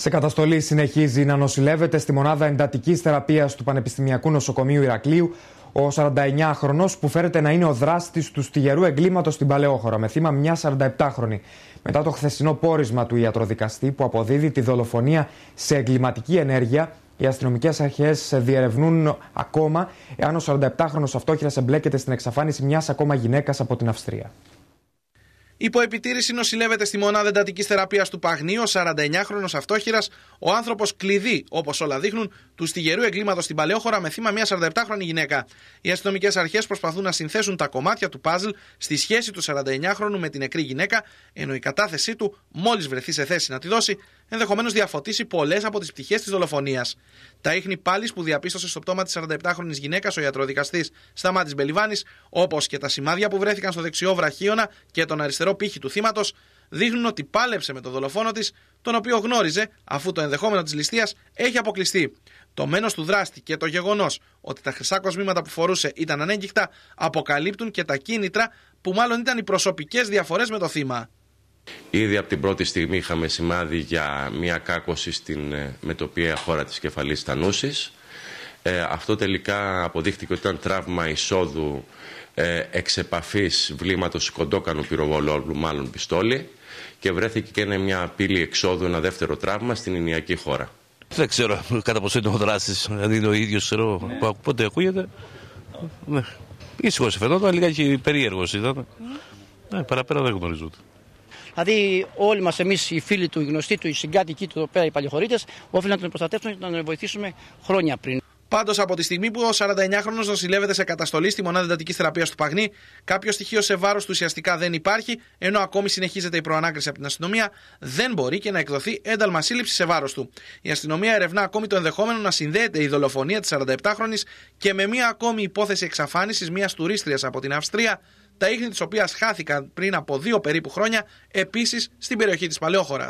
Σε καταστολή συνεχίζει να νοσηλεύεται στη μονάδα εντατικής θεραπείας του Πανεπιστημιακού Νοσοκομείου Ηρακλείου ο 49χρονο που φέρεται να είναι ο δράστης του στιγερού εγκλήματος στην Παλαιόχώρα με θύμα μια 47χρονη. Μετά το χθεσινό πόρισμα του ιατροδικαστή που αποδίδει τη δολοφονία σε εγκληματική ενέργεια, οι αστυνομικές αρχές διερευνούν ακόμα εάν ο 47χρονο αυτόχειρα εμπλέκεται στην εξαφάνιση μιας ακόμα γυναίκας από την Αυστρία. Υπό επιτήρηση νοσηλεύεται στη μονάδα εντατικής θεραπείας του Παγνίου 49χρονο αυτόχειρας, ο άνθρωπος κλειδί, όπως όλα δείχνουν, του στιγερού εγκλήματος στην Παλαιόχώρα με θύμα μια 47χρονη γυναίκα. Οι αστυνομικές αρχές προσπαθούν να συνθέσουν τα κομμάτια του παζλ στη σχέση του 49χρονου με την νεκρή γυναίκα, ενώ η κατάθεσή του, μόλις βρεθεί σε θέση να τη δώσει, ενδεχομένως διαφωτίσει πολλές από τις πτυχές της δολοφονίας. Τα ίχνη πάλι που διαπίστωσε στο πτώμα της 47χρονη γυναίκας ο ιατροδικαστής Σταμάτης Μπελιβάνης, όπως και τα σημάδια που βρέθηκαν στο δεξιό βραχίωνα και τον αριστερό πύχη του θύματος, δείχνουν ότι πάλεψε με τον δολοφόνο της, τον οποίο γνώριζε αφού το ενδεχόμενο της ληστείας έχει αποκλειστεί. Το μένος του δράστη και το γεγονός ότι τα χρυσά κοσμήματα που φορούσε ήταν ανέγκυχτα αποκαλύπτουν και τα κίνητρα που μάλλον ήταν οι προσωπικές διαφορές με το θύμα. Ήδη από την πρώτη στιγμή είχαμε σημάδι για μια κάκωση στην ε, μετοπία χώρα της κεφαλής Τανούσης. Ε, αυτό τελικά αποδείχτηκε ότι ήταν τραύμα εισόδου ε, εξ βλήματος κοντόκανου πυροβολόλου, μάλλον πιστόλι, και βρέθηκε και ένα μια πύλη εξόδου, ένα δεύτερο τραύμα στην Ινιακή χώρα. Δεν ξέρω κατά πόσο είναι ο δράσης, δηλαδή είναι ο ίδιος ξέρω, ναι. πότε ακούγεται. Ναι. Ήσυχος φαινόταν, και περίεργος ήταν. Ναι, παραπέρα δεν γνωρίζω. Δηλαδή, όλοι μας, εμείς οι φίλοι του, οι γνωστοί του, οι συγκάτοικοι του πέρα, οι παλιοχωρείτε, όφελαν να τον προστατεύσουμε και να τον βοηθήσουμε χρόνια πριν. Πάντως από τη στιγμή που ο 49χρονο νοσηλεύεται σε καταστολή στη μονάδα εντατικής θεραπείας του Παγνή, κάποιο στοιχείο σε βάρος του ουσιαστικά δεν υπάρχει, ενώ ακόμη συνεχίζεται η προανάκριση από την αστυνομία, δεν μπορεί και να εκδοθεί ένταλμα σύλληψη σε βάρος του. Η αστυνομία ερευνά ακόμη το ενδεχόμενο να συνδέεται η δολοφονία της 47χρονη και με μία ακόμη υπόθεση εξαφάνισης μιας τουρίστριας από την Αυστρία, τα ίχνη της οποίας χάθηκαν πριν από δύο περίπου χρόνια επίσης στην περιοχή της Παλαιόχωρας.